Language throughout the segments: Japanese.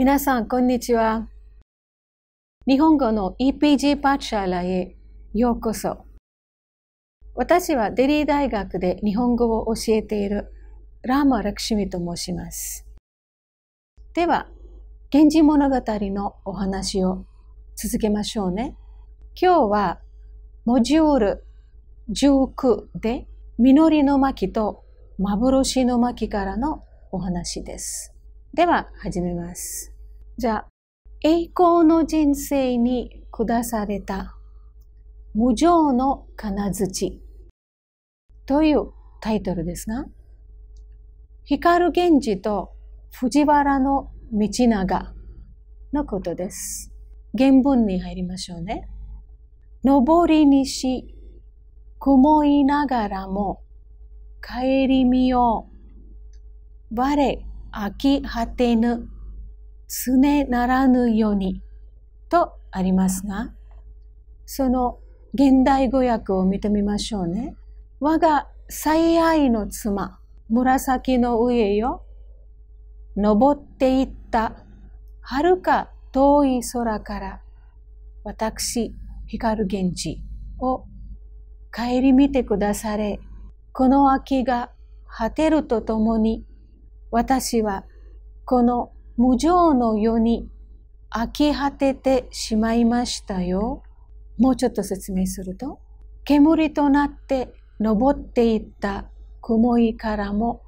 皆さん、こんにちは。日本語の EPG パーシャーラへようこそ。私はデリー大学で日本語を教えているラーマ・ラクシミと申します。では、源氏物語のお話を続けましょうね。今日はモジュール19で実りの巻と幻の巻からのお話です。では始めます。じゃあ、栄光の人生に下された無常の金槌というタイトルですが、光源氏と藤原の道長のことです。原文に入りましょうね。登りにし、曇いながらも、帰り見よう。我飽き果てぬ、常ならぬようにとありますが、その現代語訳を見てみましょうね。我が最愛の妻、紫の上よ。登っていった遥か遠い空から私光源氏を顧みてくだされこの秋が果てるとともに私はこの無常の世に飽き果ててしまいましたよ。もうちょっと説明すると、煙となって登っていった雲いからも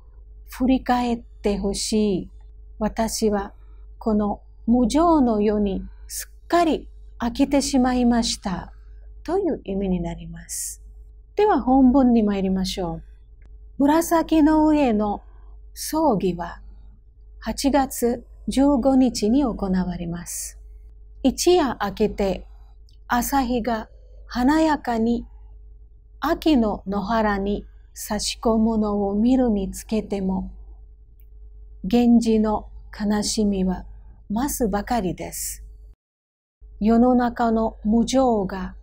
振り返ってほしい。私はこの無常の世にすっかり飽きてしまいました。という意味になります。では本文に参りましょう。紫の上の葬儀は8月15日に行われます。一夜明けて朝日が華やかに秋の野原に差し込むのを見るにつけても、源氏の悲しみは増すばかりです。世の中の無情が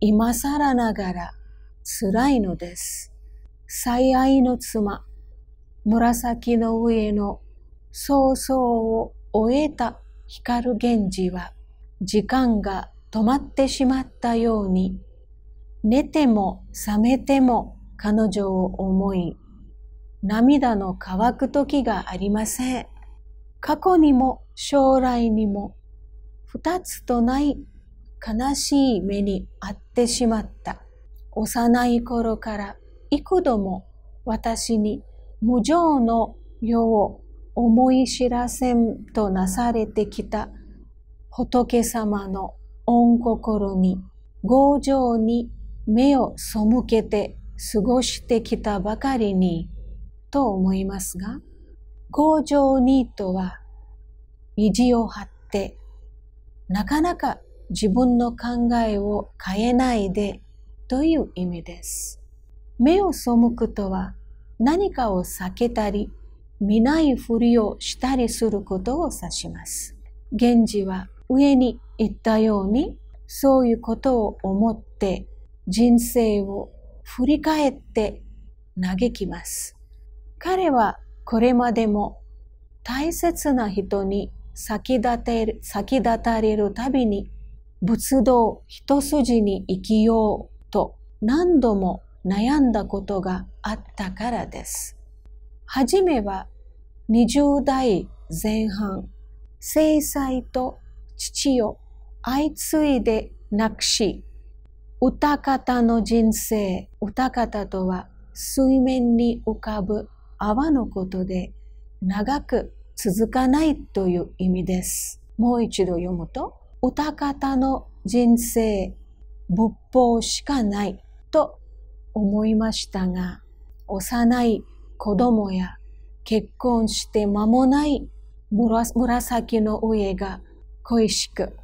今更ながら辛いのです。最愛の妻、紫の上の早々を終えた光源氏は時間が止まってしまったように寝ても覚めても彼女を思い涙の乾く時がありません過去にも将来にも二つとない悲しい目に遭ってしまった幼い頃から幾度も私に無常の世を思い知らせんとなされてきた仏様の御心に、強情に目を背けて過ごしてきたばかりに、と思いますが、強情にとは、意地を張って、なかなか自分の考えを変えないでという意味です。目を背くとは、何かを避けたり、見ないふりをしたりすることを指します。源氏は上に言ったように、そういうことを思って人生を振り返って嘆きます。彼はこれまでも大切な人に先立て先立たれるたびに仏道一筋に生きようと何度も悩んだことがあったからです。はじめは20代前半、制裁と父を相次いで亡くし、歌方の人生、歌方とは水面に浮かぶ泡のことで長く続かないという意味です。もう一度読むと、歌方の人生、仏法しかないと思いましたが、幼い子供や結婚して間もない紫の上が恋しく、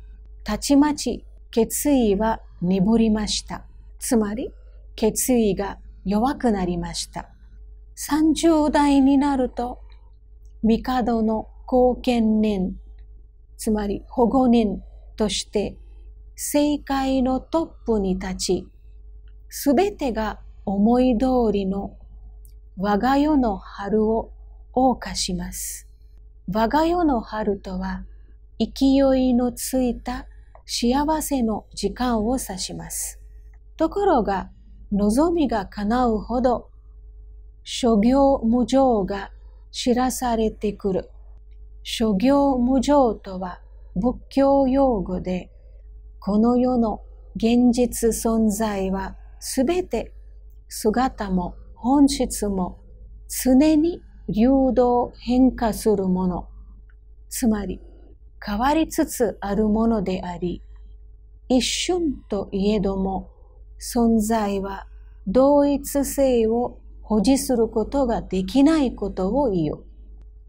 たちまち決意は眠りました。つまり、決意が弱くなりました。30代になると、帝の貢献年、つまり保護年として、政界のトップに立ち、すべてが思い通りの我が世の春を謳歌します。我が世の春とは、勢いのついた幸せの時間を指します。ところが、望みが叶うほど、諸行無常が知らされてくる。諸行無常とは仏教用語で、この世の現実存在はすべて姿も本質も常に流動変化するもの、つまり変わりつつあるものであり、一瞬といえども存在は同一性を保持することができないことを言う。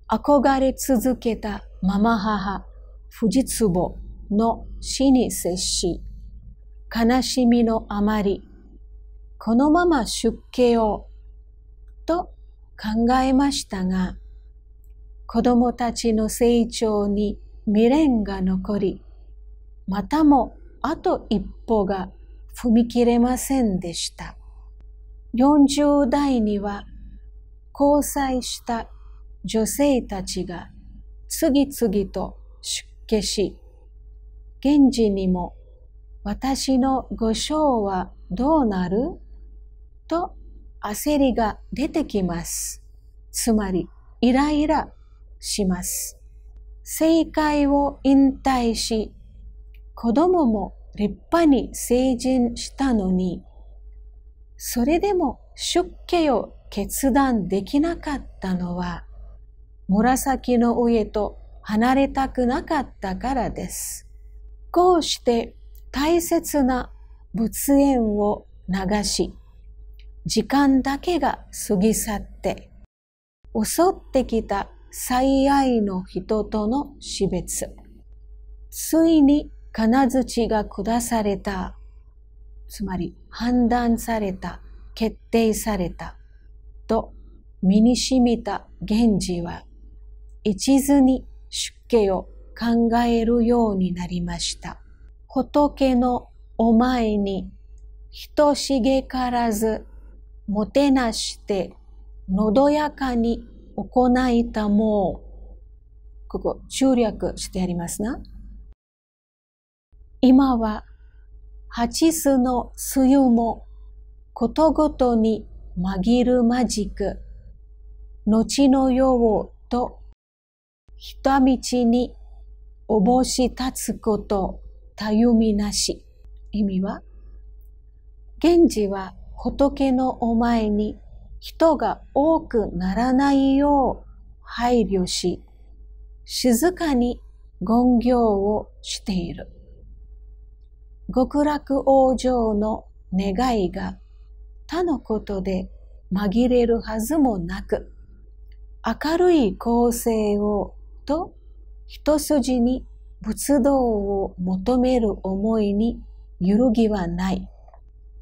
憧れ続けたママ母、藤壺の死に接し、悲しみのあまりこのまま出家をと考えましたが、子供たちの成長に未練が残り、またもあと一歩が踏み切れませんでした。40代には交際した女性たちが次々と出家し、現時にも私のご章はどうなると焦りが出てきます。つまり、イライラします。正解を引退し、子供も立派に成人したのに、それでも出家を決断できなかったのは、紫の上と離れたくなかったからです。こうして大切な仏縁を流し、時間だけが過ぎ去って、襲ってきた最愛の人との死別。ついに金槌が下された。つまり判断された、決定された。と身に染みた源氏は、一途に出家を考えるようになりました。仏のお前に、人しげからずもてなしてのどやかに行いたもうここ中略してありますな今は蜂巣の梅雨もことごとに紛るまじく後のようとひた道におぼし立つことたゆみなし意味は現時は仏のお前に人が多くならないよう配慮し、静かに言行をしている。極楽往生の願いが他のことで紛れるはずもなく、明るい構成をと一筋に仏道を求める思いに揺るぎはない。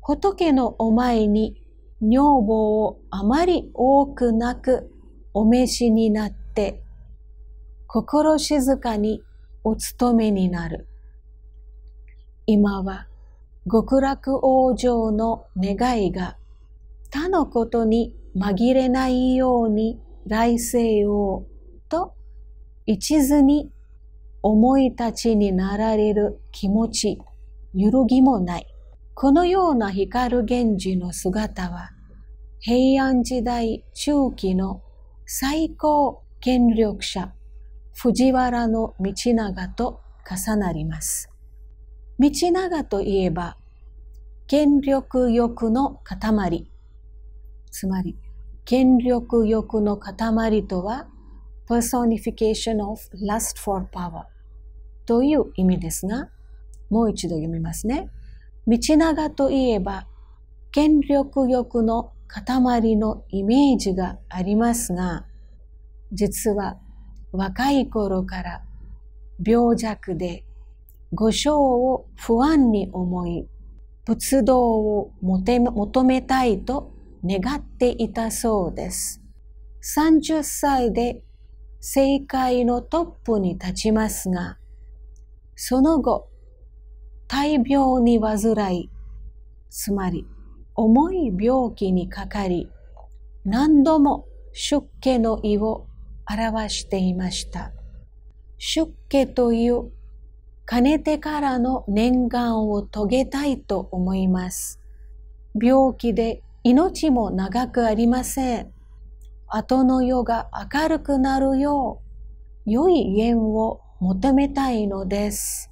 仏のお前に女房をあまり多くなくお召しになって、心静かにお勤めになる。今は極楽往生の願いが他のことに紛れないように来世をと一途に思い立ちになられる気持ち、揺るぎもない。このような光源氏の姿は、平安時代中期の最高権力者、藤原道長と重なります。道長といえば、権力欲の塊。つまり、権力欲の塊とは、personification of lust for power という意味ですが、もう一度読みますね。道長といえば、権力欲の塊のイメージがありますが、実は若い頃から病弱で五章を不安に思い、仏道を求めたいと願っていたそうです。30歳で政界のトップに立ちますが、その後、大病に患い、つまり重い病気にかかり、何度も出家の意を表していました。出家というかねてからの念願を遂げたいと思います。病気で命も長くありません。後の世が明るくなるよう、良い縁を求めたいのです。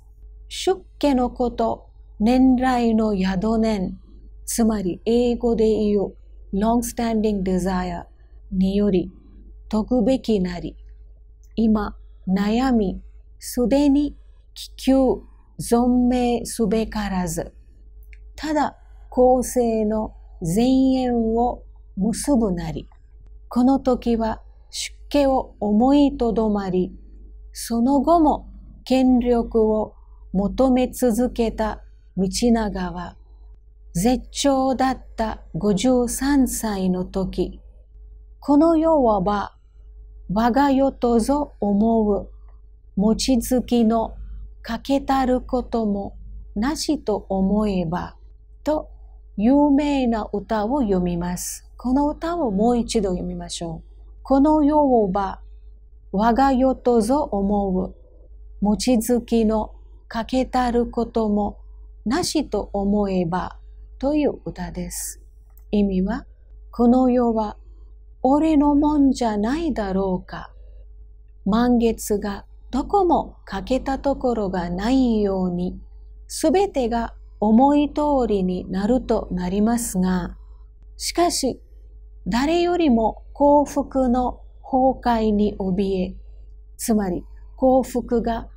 出家のこと、年来の宿年、つまり英語で言う long-standing desire により、解くべきなり、今、悩み、すでに気球、存命すべからず、ただ、構成の前縁を結ぶなり、この時は出家を思いとどまり、その後も権力を求め続けた道長は、絶頂だった53歳の時、この世は我が世とぞ思う、餅つきの欠けたることもなしと思えば、と有名な歌を読みます。この歌をもう一度読みましょう。この世は我が世とぞ思う、餅つきの欠けたることもなしと思えばという歌です。意味は、この世は俺のもんじゃないだろうか。満月がどこも欠けたところがないように、すべてが思い通りになるとなりますが、しかし、誰よりも幸福の崩壊に怯え、つまり幸福が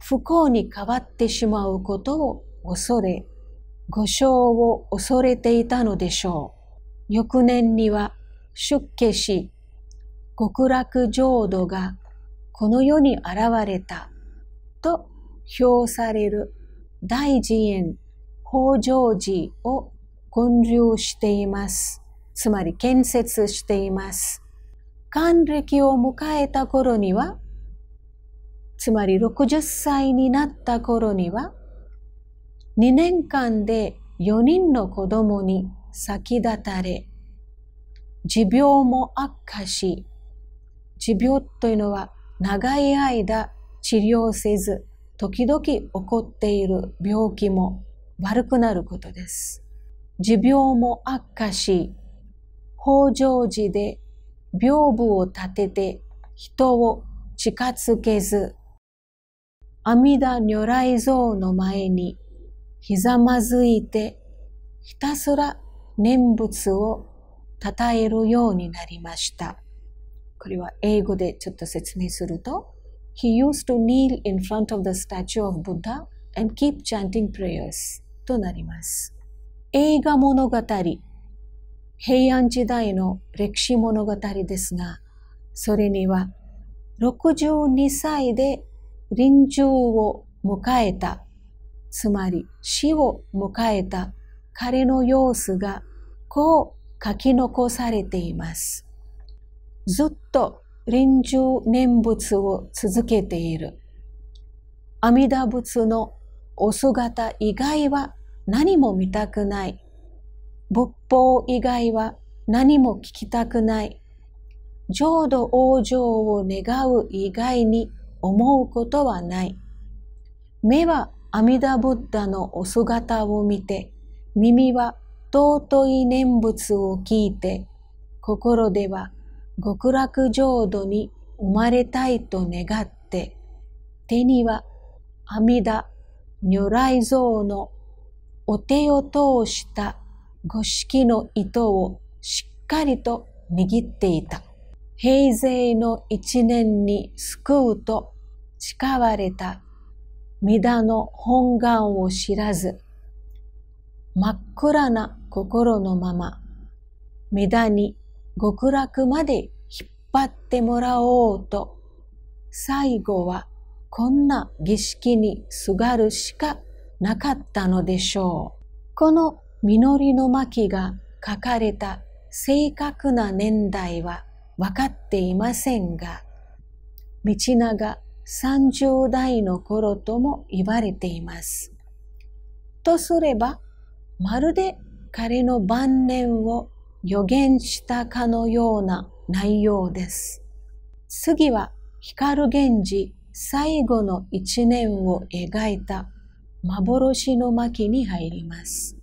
不幸に変わってしまうことを恐れ、誤生を恐れていたのでしょう。翌年には出家し、極楽浄土がこの世に現れたと評される大寺園法上寺を建立しています。つまり建設しています。還暦を迎えた頃にはつまり60歳になった頃には、2年間で4人の子供に先立たれ、持病も悪化し、持病というのは長い間治療せず、時々起こっている病気も悪くなることです。持病も悪化し、北条寺で屏風を立てて人を近づけず、阿弥陀如来像の前にひざまずいてひたすら念仏を称えるようになりました。これは英語でちょっと説明すると、He used to kneel in front of the statue of Buddha and keep chanting prayers となります。映画物語、平安時代の歴史物語ですが、それには62歳で臨終を迎えた、つまり死を迎えた彼の様子がこう書き残されています。ずっと臨終念仏を続けている。阿弥陀仏のお姿以外は何も見たくない。仏法以外は何も聞きたくない。浄土往生を願う以外に思うことはない。目は阿弥陀仏陀のお姿を見て、耳は尊い念仏を聞いて、心では極楽浄土に生まれたいと願って、手には阿弥陀如来像のお手を通した五色の糸をしっかりと握っていた。平成の一年に救うと誓われた田の本願を知らず、真っ暗な心のまま、田に極楽まで引っ張ってもらおうと、最後はこんな儀式にすがるしかなかったのでしょう。この実りの巻が書かれた正確な年代は分かっていませんが、道長30代の頃とも言われています。とすれば、まるで彼の晩年を予言したかのような内容です。次は光源氏最後の一年を描いた幻の巻に入ります。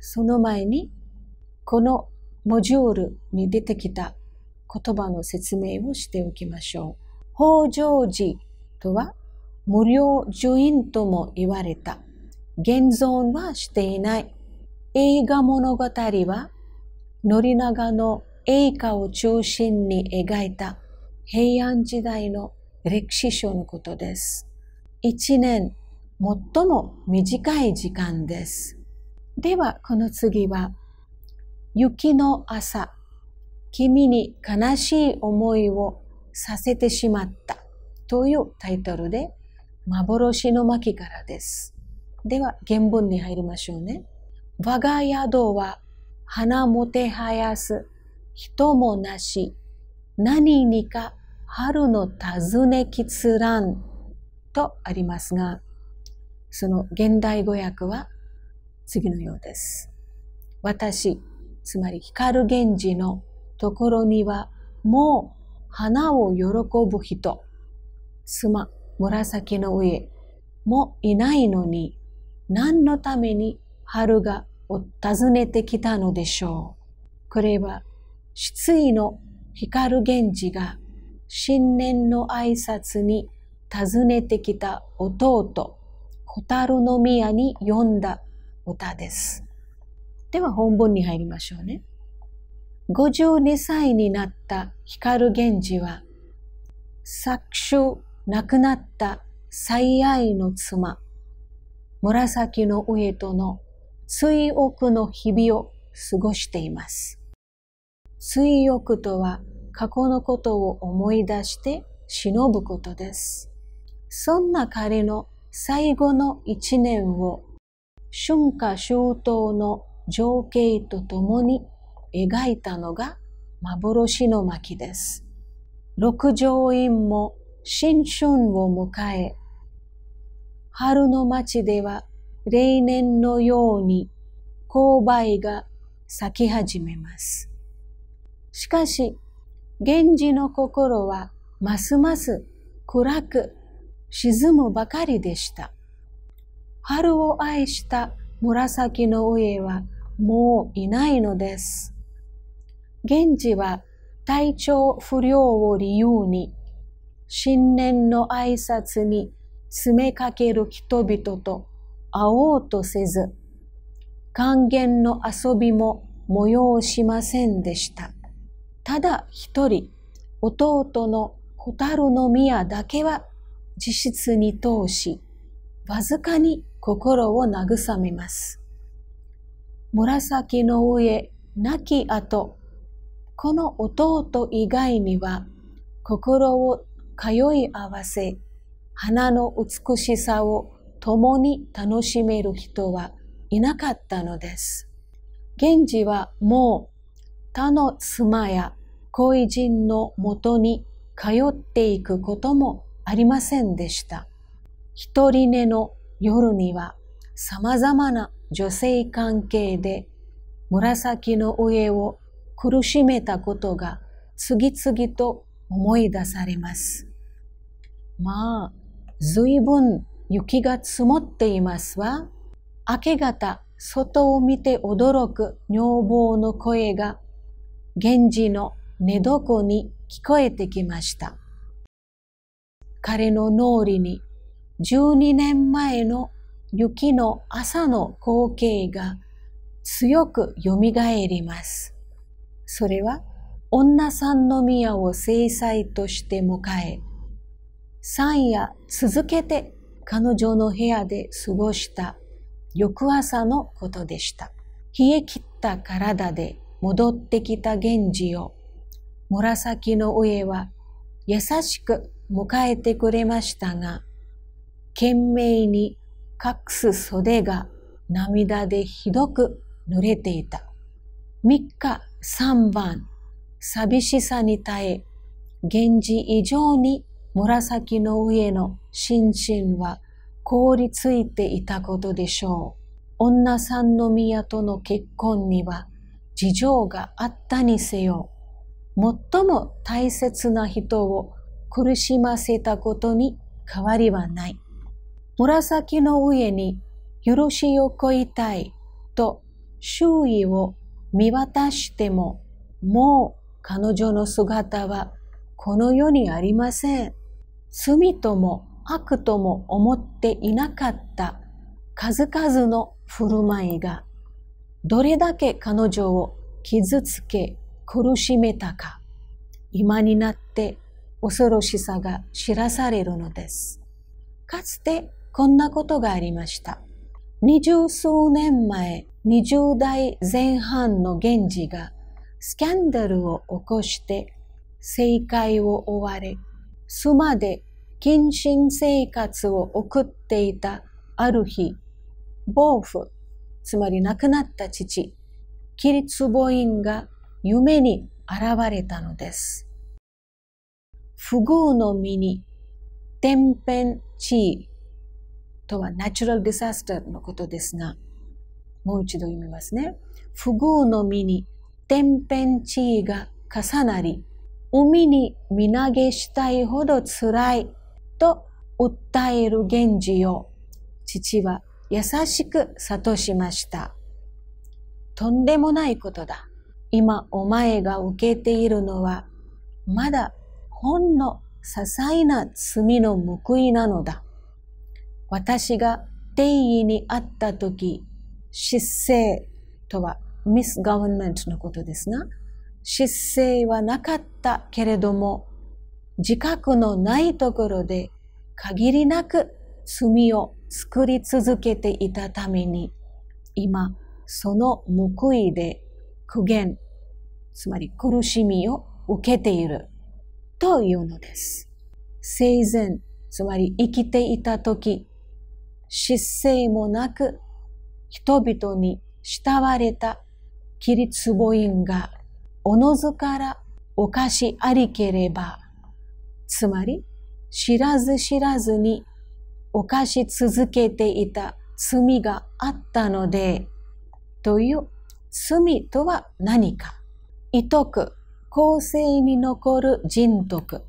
その前に、このモジュールに出てきた言葉の説明をしておきましょう。北条寺とは無料受印とも言われた。現存はしていない。映画物語は宣長の映画を中心に描いた平安時代の歴史書のことです。一年、最も短い時間です。では、この次は、雪の朝君に悲しい思いをさせてしまったというタイトルで幻の巻からです。では原文に入りましょうね。我が宿は花もてはやす人もなし何にか春の尋ねきつらんとありますが、その現代語訳は次のようです。私、つまり光源氏のところにはもう花を喜ぶ人、妻、紫の上もいないのに、何のために春が訪ねてきたのでしょう。これは、失意の光源氏が新年の挨拶に訪ねてきた弟、小樽宮に読んだ歌です。では本文に入りましょうね。52歳になった光源氏は、作手亡くなった最愛の妻、紫の上との追憶の日々を過ごしています。追憶とは過去のことを思い出して忍ぶことです。そんな彼の最後の一年を春夏秋冬の情景とともに描いたのが幻の巻です。六条院も新春を迎え、春の町では例年のように勾配が咲き始めます。しかし、源氏の心はますます暗く沈むばかりでした。春を愛した紫の上はもういないのです。現地は体調不良を理由に、新年の挨拶に詰めかける人々と会おうとせず、還元の遊びも催しませんでした。ただ一人、弟の蛍の宮だけは自室に通し、わずかに心を慰めます。紫の上、亡き後、この弟以外には、心を通い合わせ、花の美しさを共に楽しめる人はいなかったのです。源氏はもう他の妻や恋人のもとに通っていくこともありませんでした。一人寝の夜には様々な女性関係で紫の上を苦しめたことが次々と思い出されます。まあ、ずいぶん雪が積もっていますわ。明け方、外を見て驚く女房の声が、源氏の寝床に聞こえてきました。彼の脳裏に12年前の雪の朝の光景が強く蘇ります。それは女三宮を正妻として迎え、三夜続けて彼女の部屋で過ごした翌朝のことでした。冷え切った体で戻ってきた源氏を、紫の上は優しく迎えてくれましたが、懸命に隠す袖が涙でひどく濡れていた。3日3番、寂しさに耐え、源氏以上に紫の上の心身は凍りついていたことでしょう。女三宮との結婚には事情があったにせよ、最も大切な人を苦しませたことに変わりはない。紫の上によろしをこいたいと周囲を見渡しても、もう彼女の姿はこの世にありません。罪とも悪とも思っていなかった数々の振る舞いが、どれだけ彼女を傷つけ苦しめたか、今になって恐ろしさが知らされるのです。かつてこんなことがありました。二十数年前、20代前半の源氏がスキャンダルを起こして政界を追われ、妻で謹慎生活を送っていたある日、暴父、つまり亡くなった父、キリツボインが夢に現れたのです。不遇の身に天変地異とはナチュラルディサスターのことですが、もう一度読みますね。不遇の身に天変地異が重なり、海に身投げしたいほど辛いと訴える源氏を父は優しく諭しました。とんでもないことだ。今お前が受けているのはまだほんの些細な罪の報いなのだ。私が定義にあった時、失政とはミスガバメントのことですが、失政はなかったけれども、自覚のないところで限りなく罪を作り続けていたために、今、その報いで苦言、つまり苦しみを受けているというのです。生前、つまり生きていた時、失政もなく人々に慕われたキリツボインがおのずからおかしありければ、つまり知らず知らずに犯し続けていた罪があったので、という罪とは何か。と徳、後世に残る人徳。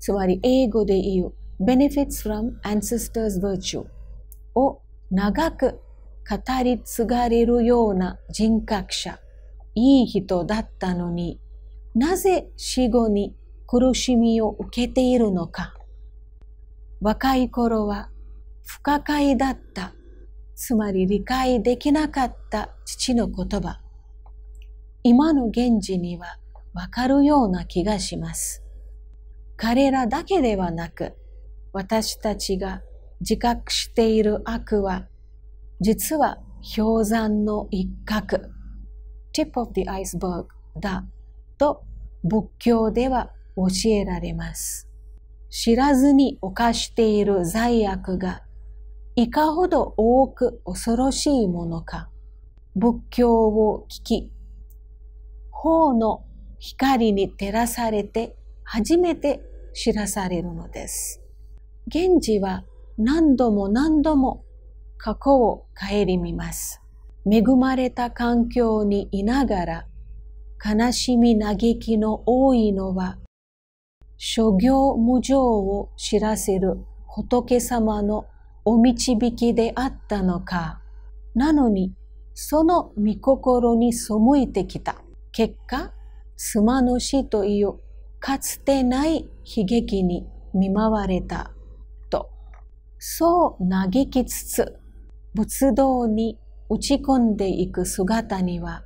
つまり英語で言う benefits from ancestors virtue を長く語り継がれるような人格者、いい人だったのに、なぜ死後に苦しみを受けているのか。若い頃は不可解だった、つまり理解できなかった父の言葉。今の現時にはわかるような気がします。彼らだけではなく、私たちが自覚している悪は実は氷山の一角 tip of the iceberg だと仏教では教えられます。知らずに犯している罪悪がいかほど多く恐ろしいものか仏教を聞き法の光に照らされて初めて知らされるのです。源氏は何度も何度も過去を顧みます。恵まれた環境にいながら、悲しみ嘆きの多いのは、諸行無常を知らせる仏様のお導きであったのか。なのに、その御心に背いてきた。結果、妻の死というかつてない悲劇に見舞われた。と、そう嘆きつつ、仏道に打ち込んでいく姿には、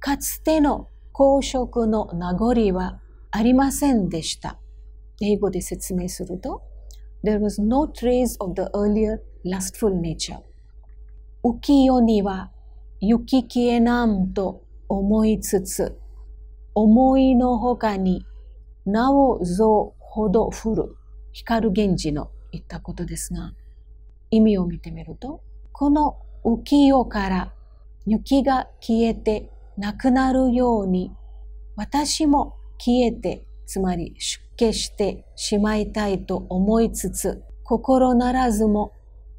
かつての公職の名残はありませんでした。英語で説明すると、There was no trace of the earlier lustful nature. 浮世には行き消えなんと思いつつ、思いのほかになおぞほど降る光源氏の言ったことですが、意味を見てみると、この浮世から雪が消えてなくなるように、私も消えて、つまり出家してしまいたいと思いつつ、心ならずも、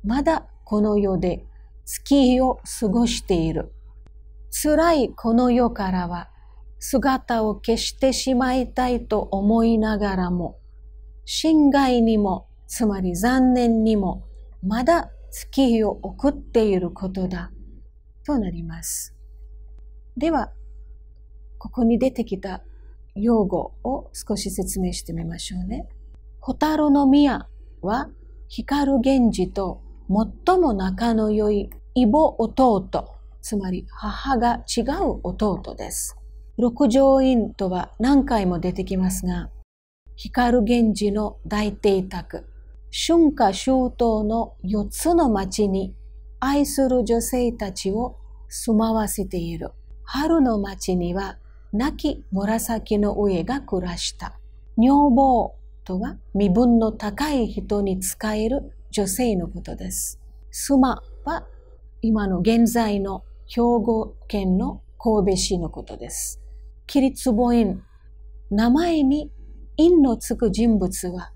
まだこの世で月日を過ごしている。辛いこの世からは、姿を消してしまいたいと思いながらも、心外にも、つまり残念にも、まだ月日を送っていることだとなります。では、ここに出てきた用語を少し説明してみましょうね。蛍の宮は光源氏と最も仲の良い異母弟、つまり母が違う弟です。六条院とは何回も出てきますが、光源氏の大邸宅、春夏秋冬の四つの町に愛する女性たちを住まわせている。春の町には亡き紫の上が暮らした。女房とは身分の高い人に仕える女性のことです。妻は今の現在の兵庫県の神戸市のことです。キリツボイン、名前に因のつく人物は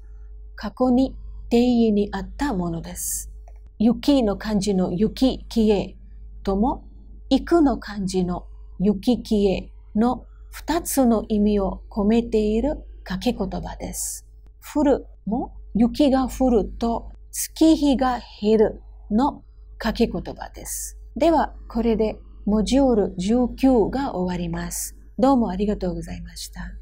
過去に定義にあったものです。雪の漢字の雪消えとも、行くの漢字の雪消えの2つの意味を込めている掛け言葉です。降るも雪が降ると月日が減るの掛け言葉です。では、これでモジュール19が終わります。どうもありがとうございました。